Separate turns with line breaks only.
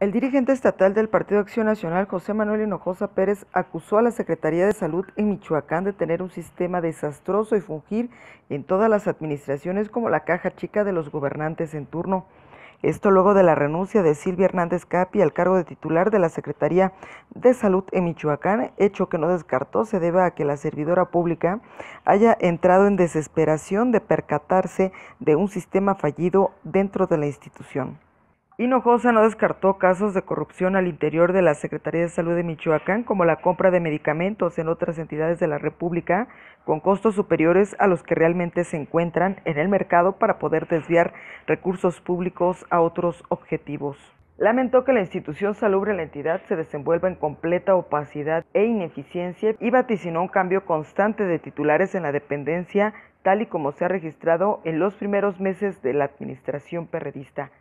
El dirigente estatal del Partido Acción Nacional, José Manuel Hinojosa Pérez, acusó a la Secretaría de Salud en Michoacán de tener un sistema desastroso y fungir en todas las administraciones como la caja chica de los gobernantes en turno. Esto luego de la renuncia de Silvia Hernández Capi al cargo de titular de la Secretaría de Salud en Michoacán, hecho que no descartó se debe a que la servidora pública haya entrado en desesperación de percatarse de un sistema fallido dentro de la institución. Hinojosa no descartó casos de corrupción al interior de la Secretaría de Salud de Michoacán, como la compra de medicamentos en otras entidades de la República con costos superiores a los que realmente se encuentran en el mercado para poder desviar recursos públicos a otros objetivos. Lamentó que la institución salubre en la entidad se desenvuelva en completa opacidad e ineficiencia y vaticinó un cambio constante de titulares en la dependencia, tal y como se ha registrado en los primeros meses de la administración perredista.